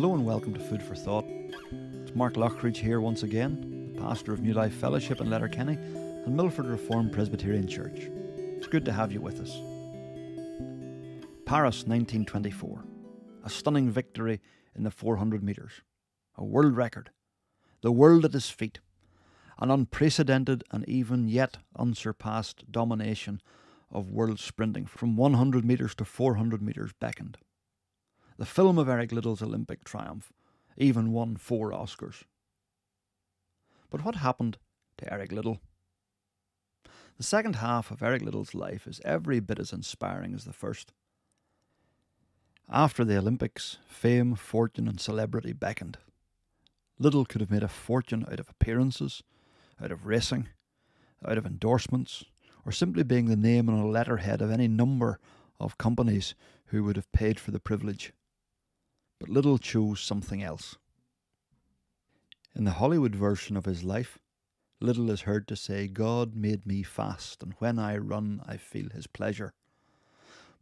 Hello and welcome to Food for Thought. It's Mark Lockridge here once again, the pastor of New Life Fellowship in Letterkenny and Milford Reformed Presbyterian Church. It's good to have you with us. Paris 1924. A stunning victory in the 400 metres. A world record. The world at his feet. An unprecedented and even yet unsurpassed domination of world sprinting from 100 metres to 400 metres beckoned the film of Eric Little's Olympic triumph, even won four Oscars. But what happened to Eric Little? The second half of Eric Little's life is every bit as inspiring as the first. After the Olympics, fame, fortune, and celebrity beckoned. Little could have made a fortune out of appearances, out of racing, out of endorsements, or simply being the name on a letterhead of any number of companies who would have paid for the privilege but Little chose something else. In the Hollywood version of his life, Little is heard to say, God made me fast, and when I run, I feel his pleasure.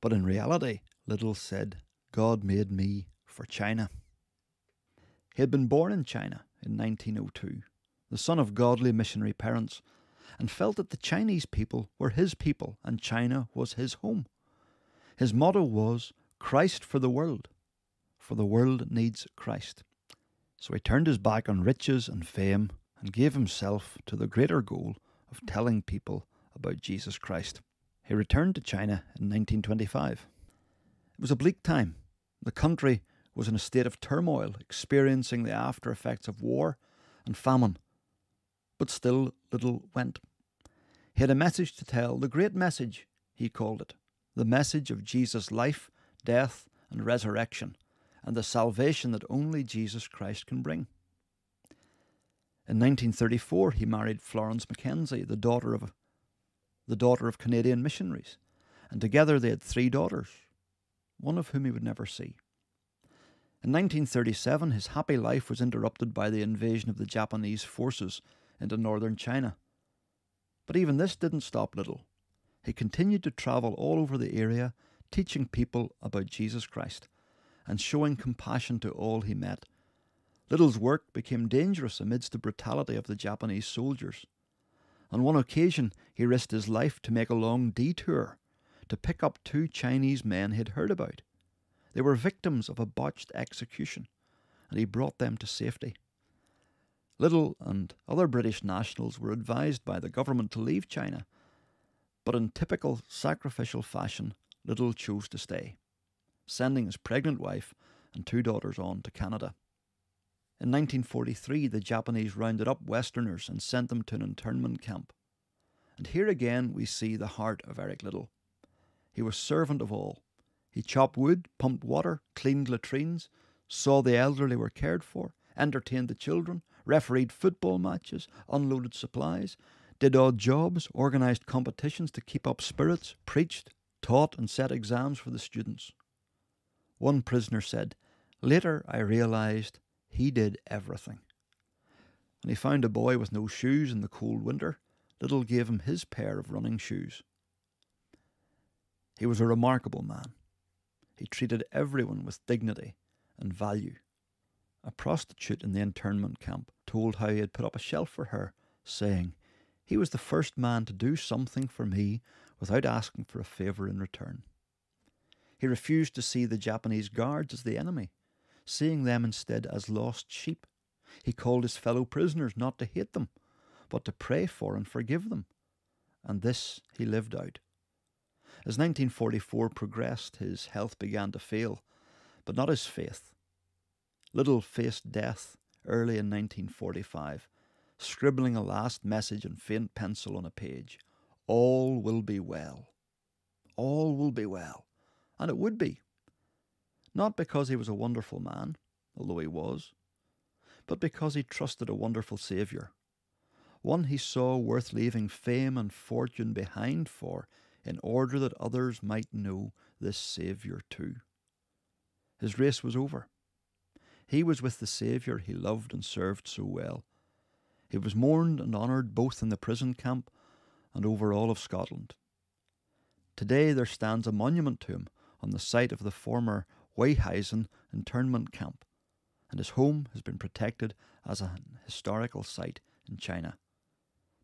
But in reality, Little said, God made me for China. He had been born in China in 1902, the son of godly missionary parents, and felt that the Chinese people were his people and China was his home. His motto was, Christ for the world for the world needs Christ. So he turned his back on riches and fame and gave himself to the greater goal of telling people about Jesus Christ. He returned to China in 1925. It was a bleak time. The country was in a state of turmoil, experiencing the after effects of war and famine. But still, little went. He had a message to tell, the great message, he called it the message of Jesus' life, death, and resurrection, and the salvation that only Jesus Christ can bring. In 1934, he married Florence Mackenzie, the daughter of, the daughter of Canadian missionaries, and together they had three daughters, one of whom he would never see. In 1937, his happy life was interrupted by the invasion of the Japanese forces into northern China. But even this didn't stop Little. He continued to travel all over the area, teaching people about Jesus Christ and showing compassion to all he met. Little's work became dangerous amidst the brutality of the Japanese soldiers. On one occasion, he risked his life to make a long detour to pick up two Chinese men he'd heard about. They were victims of a botched execution, and he brought them to safety. Little and other British nationals were advised by the government to leave China, but in typical sacrificial fashion, Little chose to stay sending his pregnant wife and two daughters on to Canada. In 1943, the Japanese rounded up Westerners and sent them to an internment camp. And here again we see the heart of Eric Little. He was servant of all. He chopped wood, pumped water, cleaned latrines, saw the elderly were cared for, entertained the children, refereed football matches, unloaded supplies, did odd jobs, organised competitions to keep up spirits, preached, taught, and set exams for the students. One prisoner said, Later I realized he did everything. When he found a boy with no shoes in the cold winter, Little gave him his pair of running shoes. He was a remarkable man. He treated everyone with dignity and value. A prostitute in the internment camp told how he had put up a shelf for her, saying, He was the first man to do something for me without asking for a favour in return. He refused to see the Japanese guards as the enemy, seeing them instead as lost sheep. He called his fellow prisoners not to hate them, but to pray for and forgive them. And this he lived out. As 1944 progressed, his health began to fail, but not his faith. Little faced death early in 1945, scribbling a last message in faint pencil on a page All will be well. All will be well and it would be. Not because he was a wonderful man, although he was, but because he trusted a wonderful Saviour, one he saw worth leaving fame and fortune behind for in order that others might know this Saviour too. His race was over. He was with the Saviour he loved and served so well. He was mourned and honoured both in the prison camp and over all of Scotland. Today there stands a monument to him on the site of the former Weihausen internment camp, and his home has been protected as a historical site in China.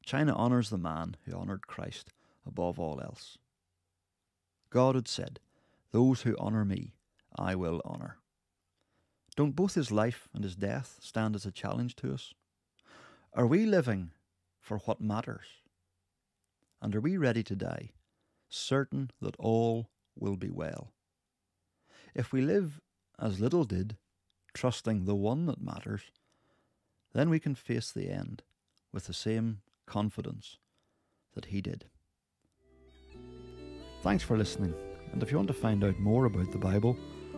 China honours the man who honoured Christ above all else. God had said, Those who honour me, I will honour. Don't both his life and his death stand as a challenge to us? Are we living for what matters? And are we ready to die, certain that all will be well. If we live as little did, trusting the one that matters, then we can face the end with the same confidence that he did. Thanks for listening. And if you want to find out more about the Bible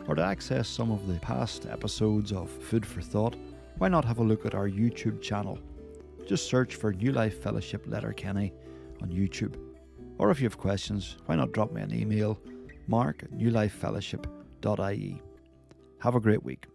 or to access some of the past episodes of Food for Thought, why not have a look at our YouTube channel? Just search for New Life Fellowship Letter Kenny on YouTube. Or if you have questions, why not drop me an email mark at newlifefellowship.ie. Have a great week.